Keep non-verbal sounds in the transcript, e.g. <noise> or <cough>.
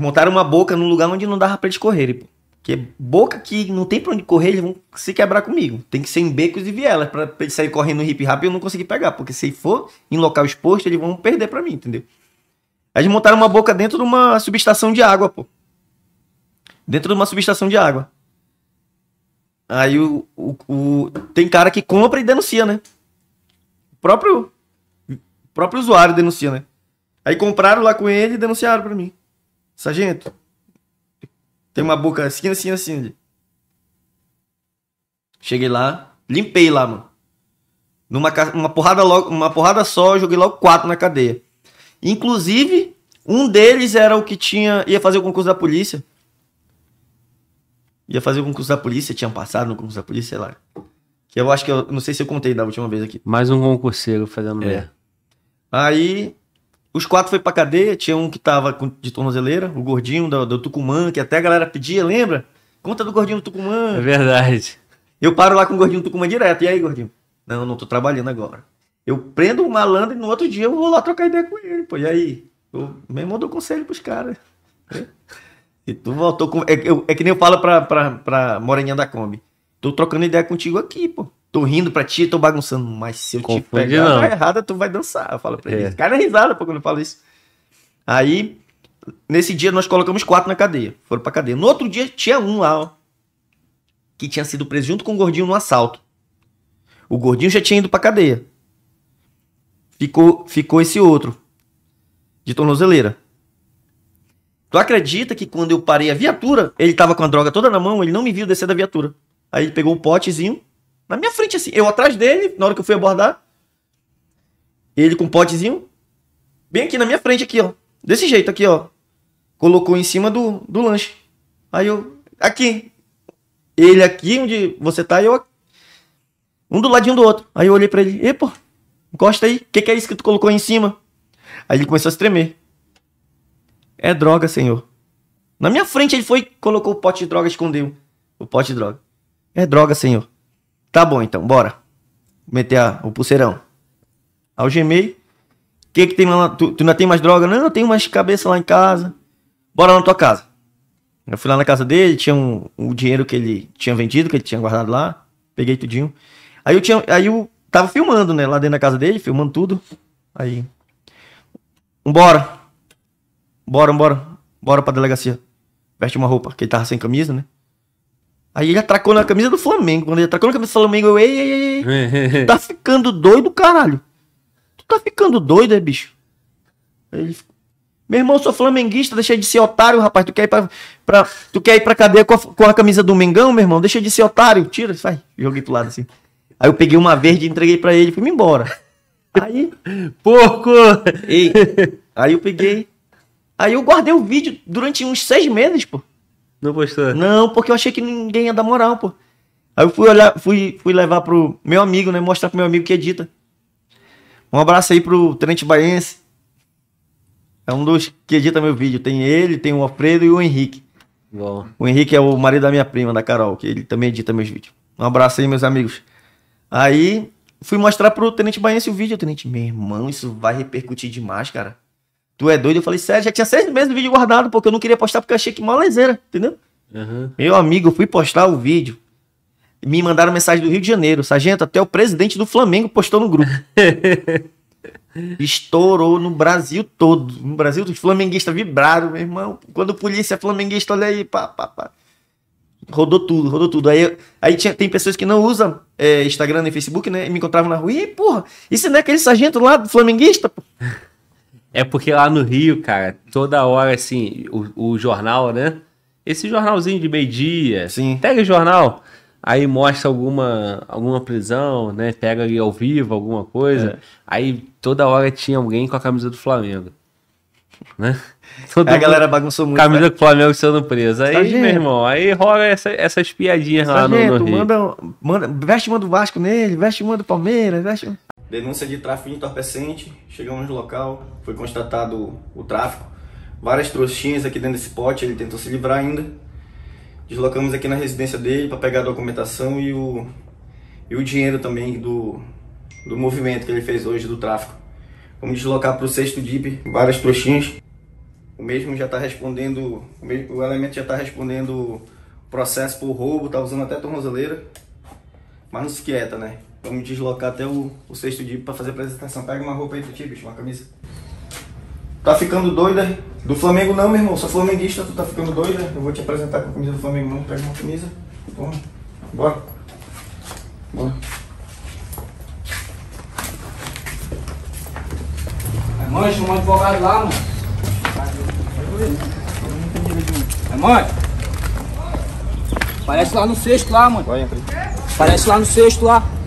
Montaram uma boca num lugar onde não dava pra eles correrem, pô. Porque boca que não tem pra onde correr, eles vão se quebrar comigo. Tem que ser em becos e vielas pra, eles saírem correndo hip hop e eu não conseguir pegar. Porque se for em local exposto, eles vão perder pra mim, entendeu? Eles montaram uma boca dentro de uma subestação de água, pô. Dentro de uma subestação de água. Aí o, o, o, tem cara que compra e denuncia, né? O próprio, o próprio usuário denuncia, né? Aí compraram lá com ele e denunciaram pra mim. Sargento, tem uma boca assim, assim, assim. Cheguei lá, limpei lá, mano. Numa uma porrada, logo, uma porrada só, eu joguei logo quatro na cadeia. Inclusive, um deles era o que tinha. ia fazer o concurso da polícia. Ia fazer o concurso da polícia, tinha passado no concurso da polícia, sei lá. Que eu acho que eu. Não sei se eu contei da última vez aqui. Mais um concurseiro fazendo é. merda. Aí. Os quatro foi pra cadeia, tinha um que tava de tornozeleira, o gordinho do, do Tucumã, que até a galera pedia, lembra? Conta do gordinho do Tucumã. É verdade. Eu paro lá com o gordinho do Tucumã direto. E aí, gordinho? Não, não tô trabalhando agora. Eu prendo o malandro e no outro dia eu vou lá trocar ideia com ele, pô. E aí? Eu mesmo dou conselho pros caras. Né? E tu voltou com. É, eu, é que nem eu falo pra, pra, pra Moreninha da Kombi. Tô trocando ideia contigo aqui, pô tô rindo pra ti, tô bagunçando. Mas se eu te pegar errada, tu vai dançar. Eu falo pra é. ele. cara na é risada pô, quando eu falo isso. Aí, nesse dia, nós colocamos quatro na cadeia. Foram pra cadeia. No outro dia, tinha um lá, ó, que tinha sido preso junto com o gordinho no assalto. O gordinho já tinha ido pra cadeia. Ficou, ficou esse outro, de tornozeleira. Tu acredita que quando eu parei a viatura, ele tava com a droga toda na mão, ele não me viu descer da viatura. Aí ele pegou o um potezinho, na minha frente, assim. Eu atrás dele, na hora que eu fui abordar. Ele com um potezinho. Bem aqui na minha frente, aqui, ó. Desse jeito aqui, ó. Colocou em cima do, do lanche. Aí eu. Aqui. Ele aqui onde você tá, eu aqui. Um do ladinho do outro. Aí eu olhei pra ele. E, pô, encosta aí. O que, que é isso que tu colocou aí em cima? Aí ele começou a tremer. É droga, senhor. Na minha frente ele foi, colocou o pote de droga, escondeu o pote de droga. É droga, senhor. Tá bom então, bora. Meter a, o pulseirão. Algemei. O que que tem lá? Tu, tu não tem mais droga? Não, eu tenho mais cabeça lá em casa. Bora lá na tua casa. Eu fui lá na casa dele, tinha um, um dinheiro que ele tinha vendido, que ele tinha guardado lá. Peguei tudinho. Aí eu tinha. Aí eu tava filmando, né? Lá dentro da casa dele, filmando tudo. Aí. Vambora. Bora, bora. Bora pra delegacia. Veste uma roupa, que ele tava sem camisa, né? Aí ele atracou na camisa do Flamengo. Quando ele atracou na camisa do Flamengo, eu, ei, ei, ei, <laughs> tá ficando doido, caralho. Tu tá ficando doido, é, bicho? Ele meu irmão, eu sou flamenguista, deixa de ser otário, rapaz. Tu quer ir pra, pra tu quer ir pra cadeia com a, com a, camisa do Mengão, meu irmão? Deixa de ser otário. Tira, vai. Joguei pro lado assim. Aí eu peguei uma verde e entreguei pra ele. Fui-me embora. Aí. <laughs> Porco! Ei. aí eu peguei. Aí eu guardei o vídeo durante uns seis meses, pô. Não postou? Não, porque eu achei que ninguém ia dar moral, pô. Aí eu fui olhar, fui, fui levar pro meu amigo, né? Mostrar pro meu amigo que edita. Um abraço aí pro Trente Baense. É um dos que edita meu vídeo. Tem ele, tem o Alfredo e o Henrique. Bom. O Henrique é o marido da minha prima, da Carol, que ele também edita meus vídeos. Um abraço aí, meus amigos. Aí fui mostrar pro Tenente Baense o vídeo. Tenente, meu irmão, isso vai repercutir demais, cara. Tu é doido? Eu falei, sério, já tinha seis meses do vídeo guardado, porque eu não queria postar, porque eu achei que mal lezeira, entendeu? Uhum. Meu amigo, eu fui postar o vídeo. Me mandaram mensagem do Rio de Janeiro. Sargento, até o presidente do Flamengo postou no grupo. <laughs> Estourou no Brasil todo. No Brasil, os flamenguistas vibraram, meu irmão. Quando a polícia é flamenguista, olha aí, pá, pá, pá. Rodou tudo, rodou tudo. Aí, aí tinha, tem pessoas que não usam é, Instagram nem Facebook, né? E me encontravam na rua. E, porra, isso não é aquele sargento lá, do flamenguista? Pô? É porque lá no Rio, cara, toda hora, assim, o, o jornal, né? Esse jornalzinho de meio-dia. Sim. Pega o jornal, aí mostra alguma, alguma prisão, né? Pega ali ao vivo alguma coisa. É. Aí toda hora tinha alguém com a camisa do Flamengo. Né? <laughs> Todo a galera bagunçou muito. Camisa né? do Flamengo sendo presa. Aí, meu irmão, aí rola essa, essas piadinhas lá no, no Rio. Manda, manda, veste uma do Vasco nele, veste uma do Palmeiras, veste uma denúncia de tráfico de entorpecente, chegamos no local, foi constatado o tráfico, várias trouxinhas aqui dentro desse pote, ele tentou se livrar ainda. Deslocamos aqui na residência dele para pegar a documentação e o, e o dinheiro também do, do movimento que ele fez hoje do tráfico. Vamos deslocar para o sexto DIP várias trouxinhas. O mesmo já está respondendo, o, mesmo, o elemento já está respondendo processo por roubo, tá usando até tornozeleira, mas não se quieta, né? Vamos deslocar até o, o sexto dia para fazer a apresentação. Pega uma roupa aí pra ti, bicho, uma camisa. Tá ficando doida? Do Flamengo não, meu irmão. Sou flamenguista, tu tá ficando doida? Eu vou te apresentar com a camisa do Flamengo não. Pega uma camisa. Toma. Bora. Bora. Mãe, é chama um advogado lá, mano. É, mãe? Parece lá no sexto lá, mano. Vai, entra aí. Parece lá no sexto lá.